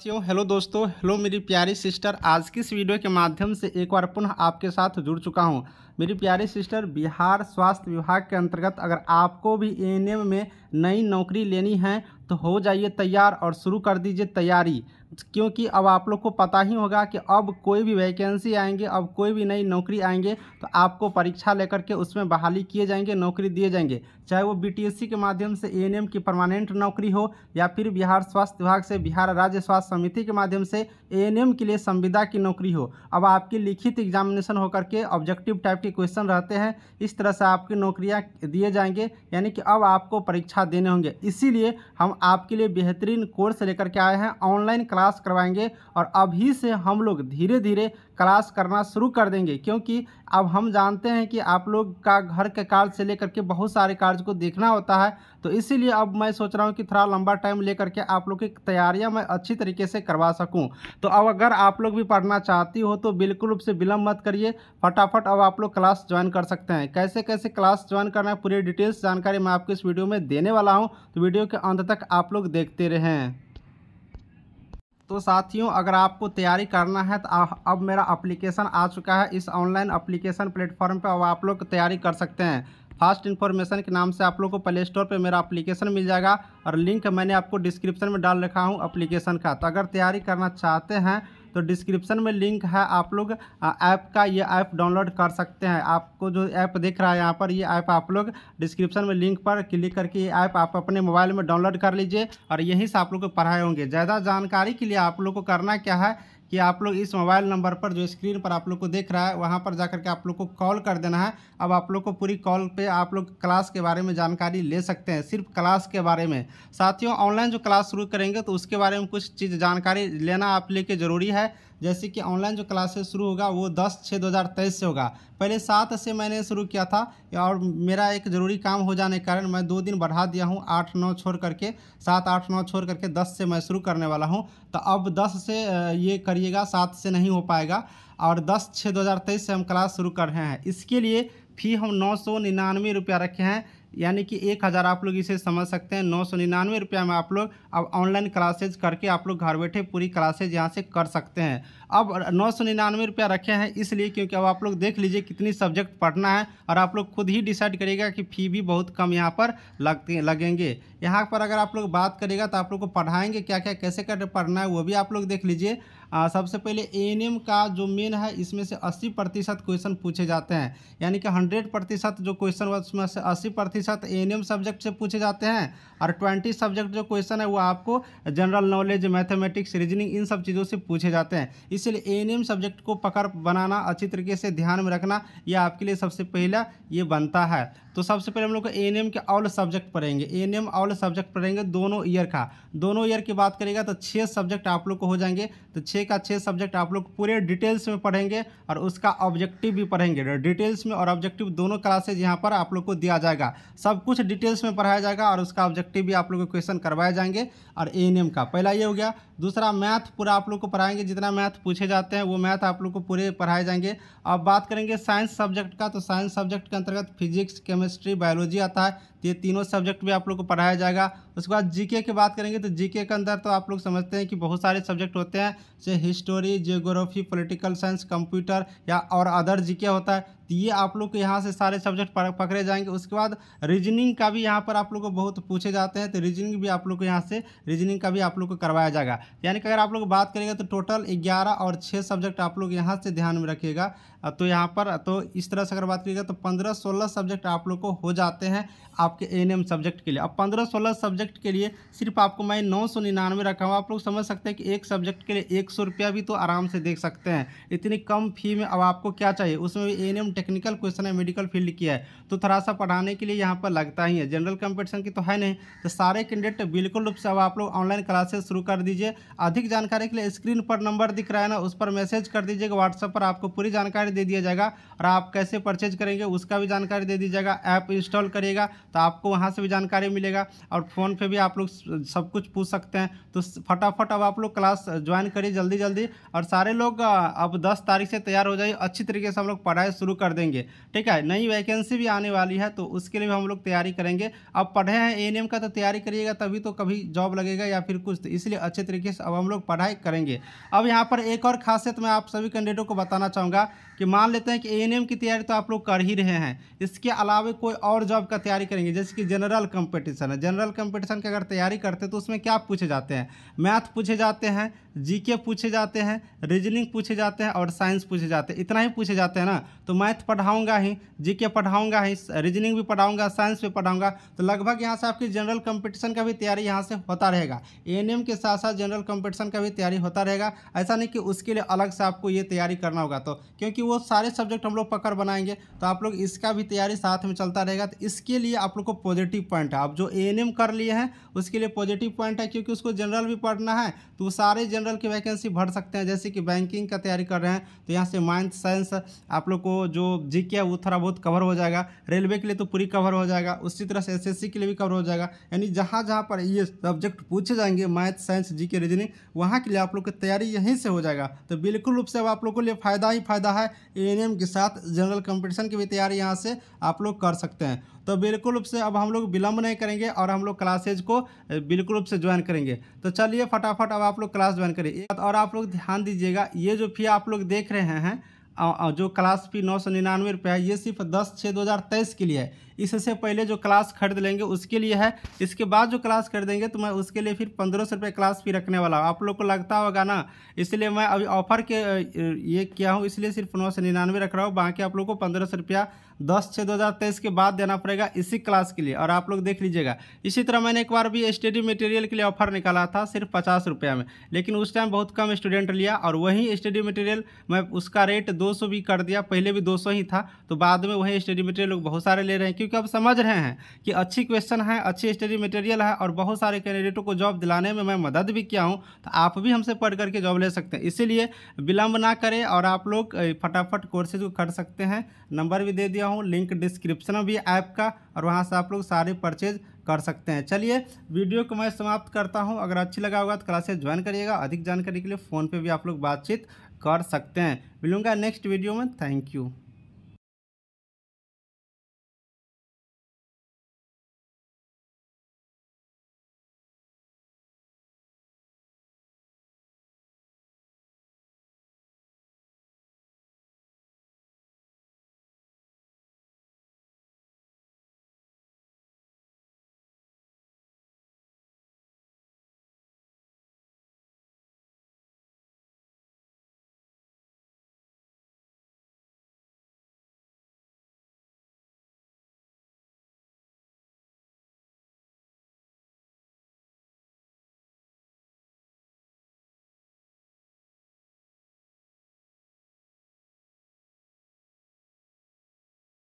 साथियों हेलो दोस्तों हेलो मेरी प्यारी सिस्टर आज की इस वीडियो के माध्यम से एक बार पुनः आपके साथ जुड़ चुका हूं मेरी प्यारी सिस्टर बिहार स्वास्थ्य विभाग के अंतर्गत अगर आपको भी एएनएम में नई नौकरी लेनी है तो हो जाइए तैयार और शुरू कर दीजिए तैयारी क्योंकि अब आप लोग को पता ही होगा कि अब कोई भी वैकेंसी आएंगे अब कोई भी नई नौकरी आएंगे तो आपको परीक्षा लेकर के उसमें बहाली किए जाएंगे नौकरी दिए जाएंगे चाहे वो बीटीएससी के माध्यम से एएनएम की परमानेंट नौकरी हो या फिर बिहार स्वास्थ्य विभाग से बिहार राज्य स्वास्थ्य समिति के माध्यम से ए के लिए संविदा की नौकरी हो अब आपकी लिखित एग्जामिनेशन होकर के ऑब्जेक्टिव टाइप के क्वेश्चन रहते हैं इस तरह से आपकी नौकरियाँ दिए जाएंगे यानी कि अब आपको परीक्षा परीक्षा देने होंगे इसीलिए हम आपके लिए बेहतरीन कोर्स लेकर के आए हैं ऑनलाइन क्लास करवाएंगे और अभी से हम लोग धीरे धीरे क्लास करना शुरू कर देंगे क्योंकि अब हम जानते हैं कि आप लोग का घर के कार्य से लेकर के बहुत सारे कार्य को देखना होता है तो इसीलिए अब मैं सोच रहा हूँ कि थोड़ा लंबा टाइम लेकर के आप लोग की तैयारियाँ मैं अच्छी तरीके से करवा सकूँ तो अब अगर आप लोग भी पढ़ना चाहती हो तो बिल्कुल रूप से विलम्ब मत करिए फटाफट अब आप लोग क्लास ज्वाइन कर सकते हैं कैसे कैसे क्लास ज्वाइन करना है पूरी डिटेल्स जानकारी मैं आपको इस वीडियो में देने देने वाला हूँ तो वीडियो के अंत तक आप लोग देखते रहें तो साथियों अगर आपको तैयारी करना है तो अब मेरा एप्लीकेशन आ चुका है इस ऑनलाइन एप्लीकेशन प्लेटफॉर्म पर अब आप लोग तैयारी कर सकते हैं फास्ट इन्फॉर्मेशन के नाम से आप लोग को प्ले स्टोर पर मेरा अप्लीकेशन मिल जाएगा और लिंक मैंने आपको डिस्क्रिप्शन में डाल रखा हूँ अप्लीकेशन का तो अगर तैयारी करना चाहते हैं तो डिस्क्रिप्शन में लिंक है आप लोग ऐप का ये ऐप डाउनलोड कर सकते हैं आपको जो ऐप दिख रहा है यहाँ पर ये ऐप आप लोग डिस्क्रिप्शन में लिंक पर क्लिक करके ये ऐप आप अपने मोबाइल में डाउनलोड कर लीजिए और यहीं से आप लोग पढ़ाए होंगे ज़्यादा जानकारी के लिए आप लोग को करना क्या है कि आप लोग इस मोबाइल नंबर पर जो स्क्रीन पर आप लोग को देख रहा है वहाँ पर जा के आप लोग को कॉल कर देना है अब आप लोग को पूरी कॉल पर आप लोग क्लास के बारे में जानकारी ले सकते हैं सिर्फ क्लास के बारे में साथियों ऑनलाइन जो क्लास शुरू करेंगे तो उसके बारे में कुछ चीज़ जानकारी लेना आप लेके ज़रूरी है जैसे कि ऑनलाइन जो क्लासेस शुरू होगा वो 10 छः 2023 से होगा पहले सात से मैंने शुरू किया था और मेरा एक ज़रूरी काम हो जाने के कारण मैं दो दिन बढ़ा दिया हूँ आठ नौ छोड़ करके सात आठ नौ छोड़ करके दस से मैं शुरू करने वाला हूँ तो अब दस से ये करीब करिएगा सात से नहीं हो पाएगा और दस छः दो हज़ार तेईस से हम क्लास शुरू कर रहे हैं इसके लिए फ़ी हम नौ सौ निन्यानवे रुपया रखे हैं यानी कि एक हज़ार आप लोग इसे समझ सकते हैं नौ सौ निन्यानवे रुपया में आप लोग अब ऑनलाइन क्लासेज करके आप लोग घर बैठे पूरी क्लासेज यहाँ से कर सकते हैं अब नौ सौ निन्यानवे रुपया रखे हैं इसलिए क्योंकि अब आप लोग देख लीजिए कितनी सब्जेक्ट पढ़ना है और आप लोग खुद ही डिसाइड करिएगा कि फ़ी भी बहुत कम यहाँ पर लगते लगेंगे यहाँ पर अगर आप लोग बात करिएगा तो आप लोग को पढ़ाएंगे क्या क्या कैसे कर पढ़ना है वो भी आप लोग देख लीजिए आ, सबसे पहले ए का जो मेन है इसमें से 80 प्रतिशत क्वेश्चन पूछे जाते हैं यानी कि 100 प्रतिशत जो क्वेश्चन उसमें से 80 प्रतिशत ए सब्जेक्ट से पूछे जाते हैं और 20 सब्जेक्ट जो क्वेश्चन है वो आपको जनरल नॉलेज मैथमेटिक्स रीजनिंग इन सब चीज़ों से पूछे जाते हैं इसलिए ए सब्जेक्ट को पकड़ बनाना अच्छी तरीके से ध्यान में रखना यह आपके लिए सबसे पहला ये बनता है तो सबसे पहले हम लोग ए के ऑल सब्जेक्ट पढ़ेंगे ए ऑल सब्जेक्ट पढ़ेंगे दोनों ईयर का दोनों ईयर की बात करेगा तो छः सब्जेक्ट आप लोग को हो जाएंगे तो छः छः का छः सब्जेक्ट आप लोग पूरे डिटेल्स में पढ़ेंगे और उसका ऑब्जेक्टिव भी पढ़ेंगे डिटेल्स में और ऑब्जेक्टिव दोनों क्लासेज यहाँ पर आप लोग को दिया जाएगा सब कुछ डिटेल्स में पढ़ाया जाएगा और उसका ऑब्जेक्टिव भी आप लोग को क्वेश्चन करवाए जाएंगे और ए का पहला ये हो गया दूसरा मैथ पूरा आप लोग को पढ़ाएंगे जितना मैथ पूछे जाते हैं वो मैथ आप लोग को पूरे पढ़ाए जाएंगे अब बात करेंगे साइंस सब्जेक्ट का तो साइंस सब्जेक्ट के अंतर्गत फिजिक्स केमिस्ट्री बायोलॉजी आता है तो ये तीनों सब्जेक्ट भी आप लोग को पढ़ाया जाएगा उसके बाद जीके की बात करेंगे तो जीके के अंदर तो आप लोग समझते हैं कि बहुत सारे सब्जेक्ट होते हैं जैसे history geography political science computer या और अदर जीके होता है तो ये आप लोग को यहाँ से सारे सब्जेक्ट पकड़े जाएंगे उसके बाद रीजनिंग का भी यहाँ पर आप लोग को बहुत पूछे जाते हैं तो रीजनिंग भी आप लोग को यहाँ से रीजनिंग का भी आप लोग को करवाया जाएगा यानी कि अगर आप लोग बात करेंगे तो टोटल ग्यारह और छः सब्जेक्ट आप लोग यहाँ से ध्यान में रखिएगा तो यहाँ पर तो इस तरह से अगर बात करिएगा तो पंद्रह सोलह सब्जेक्ट आप लोग को हो जाते हैं आपके एन सब्जेक्ट के लिए अब पंद्रह सोलह सब्जेक्ट के लिए सिर्फ आपको मैं नौ सौ निन्यानवे रखा हूँ आप लोग समझ सकते हैं कि एक सब्जेक्ट के लिए एक सौ रुपया भी तो आराम से देख सकते हैं इतनी कम फी में अब आपको क्या चाहिए उसमें भी एन टेक्निकल क्वेश्चन है मेडिकल फील्ड की है तो थोड़ा सा पढ़ाने के लिए यहाँ पर लगता ही है जनरल कंपटीशन की तो है नहीं तो सारे कैंडिडेट बिल्कुल रूप से अब आप लोग ऑनलाइन क्लासेस शुरू कर दीजिए अधिक जानकारी के लिए स्क्रीन पर नंबर दिख रहा है ना उस पर मैसेज कर दीजिएगा व्हाट्सएप पर आपको पूरी जानकारी दे दिया जाएगा और आप कैसे परचेज करेंगे उसका भी जानकारी दे दी जाएगा ऐप इंस्टॉल करिएगा तो आपको वहाँ से भी जानकारी मिलेगा और फ़ोन पर भी आप लोग सब कुछ पूछ सकते हैं तो फटाफट अब आप लोग क्लास ज्वाइन करिए जल्दी जल्दी और सारे लोग अब दस तारीख से तैयार हो जाइए अच्छी तरीके से हम लोग पढ़ाई शुरू कर कर देंगे ठीक है नई वैकेंसी भी आने वाली है तो उसके लिए भी हम लोग तैयारी करेंगे अब पढ़े हैं ए का तो तैयारी करिएगा तभी तो कभी जॉब लगेगा या फिर कुछ तो इसलिए अच्छे तरीके से अब हम लोग पढ़ाई करेंगे अब यहाँ पर एक और खासियत मैं आप सभी कैंडिडेटों को बताना चाहूँगा कि मान लेते हैं कि ए की तैयारी तो आप लोग कर ही रहे हैं इसके अलावा कोई और जॉब का तैयारी करेंगे जैसे कि जनरल कंपटीशन है जनरल कंपटीशन की अगर तैयारी करते हैं तो उसमें क्या पूछे जाते हैं मैथ पूछे जाते हैं जीके पूछे जाते हैं रीजनिंग पूछे जाते हैं और साइंस पूछे जाते हैं इतना ही पूछे जाते हैं ना तो मैथ मैथ पढ़ाऊंगा ही जीके पढ़ाऊंगा ही रीजनिंग भी पढ़ाऊंगा साइंस भी पढ़ाऊंगा तो लगभग यहाँ से आपकी जनरल कंपटीशन का भी तैयारी यहाँ से होता रहेगा एएनएम के साथ साथ जनरल कंपटीशन का भी तैयारी होता रहेगा ऐसा नहीं कि उसके लिए अलग से आपको ये तैयारी करना होगा तो क्योंकि वो सारे सब्जेक्ट हम लोग पकड़ बनाएंगे तो आप लोग इसका भी तैयारी साथ में चलता रहेगा तो इसके लिए आप लोग को पॉजिटिव पॉइंट है आप जो ए कर लिए हैं उसके लिए पॉजिटिव पॉइंट है क्योंकि उसको जनरल भी पढ़ना है तो वो सारे जनरल की वैकेंसी भर सकते हैं जैसे कि बैंकिंग का तैयारी कर रहे हैं तो यहाँ से माइंथ साइंस आप लोग को जो जी क्या वो थोड़ा बहुत कवर हो जाएगा रेलवे के लिए तो पूरी कवर हो जाएगा उसी तरह से एसएससी के लिए भी कवर हो जाएगा यानी जहाँ जहाँ पर ये सब्जेक्ट पूछे जाएंगे मैथ साइंस जी के रीजनिंग वहाँ के लिए आप लोग की तैयारी यहीं से हो जाएगा तो बिल्कुल रूप से अब आप लोग के लिए फ़ायदा ही फायदा है ए के साथ जनरल कॉम्पिटिशन की भी तैयारी यहाँ से आप लोग कर सकते हैं तो बिल्कुल रूप से अब हम लोग विलंब नहीं करेंगे और हम लोग क्लासेज को बिल्कुल रूप से ज्वाइन करेंगे तो चलिए फटाफट अब आप लोग क्लास ज्वाइन करिए और आप लोग ध्यान दीजिएगा ये जो फी आप लोग देख रहे हैं जो क्लास फी नौ सौ निन्यानवे रुपये है ये सिर्फ दस छः दो हज़ार तेईस के लिए है इससे पहले जो क्लास खरीद लेंगे उसके लिए है इसके बाद जो क्लास खरीदेंगे तो मैं उसके लिए फिर पंद्रह सौ रुपये क्लास फी रखने वाला हूँ आप लोग को लगता होगा ना इसलिए मैं अभी ऑफर के ये किया हूँ इसलिए सिर्फ नौ सौ निन्यानवे रख रहा हूँ बाकी आप लोग को पंद्रह सौ रुपया दस छः दो हज़ार तेईस के बाद देना पड़ेगा इसी क्लास के लिए और आप लोग देख लीजिएगा इसी तरह मैंने एक बार भी स्टडी मटेरियल के लिए ऑफर निकाला था सिर्फ पचास रुपया में लेकिन उस टाइम बहुत कम स्टूडेंट लिया और वही स्टडी मटेरियल मैं उसका रेट दो सौ भी कर दिया पहले भी दो सौ ही था तो बाद में वही स्टडी मटेरियल लोग बहुत सारे ले रहे हैं क्योंकि क्योंकि अब समझ रहे हैं कि अच्छी क्वेश्चन है अच्छी स्टडी मटेरियल है और बहुत सारे कैंडिडेटों को जॉब दिलाने में मैं मदद भी किया हूँ तो आप भी हमसे पढ़ करके जॉब ले सकते हैं इसीलिए विलंब ना करें और आप लोग फटाफट कोर्सेज को कर सकते हैं नंबर भी दे दिया हूँ लिंक डिस्क्रिप्शन में भी ऐप का और वहाँ से आप लोग सारे परचेज कर सकते हैं चलिए वीडियो को मैं समाप्त करता हूँ अगर अच्छी लगा होगा तो क्लासेज ज्वाइन करिएगा अधिक जानकारी के लिए फ़ोन पे भी आप लोग बातचीत कर सकते हैं मिलूंगा नेक्स्ट वीडियो में थैंक यू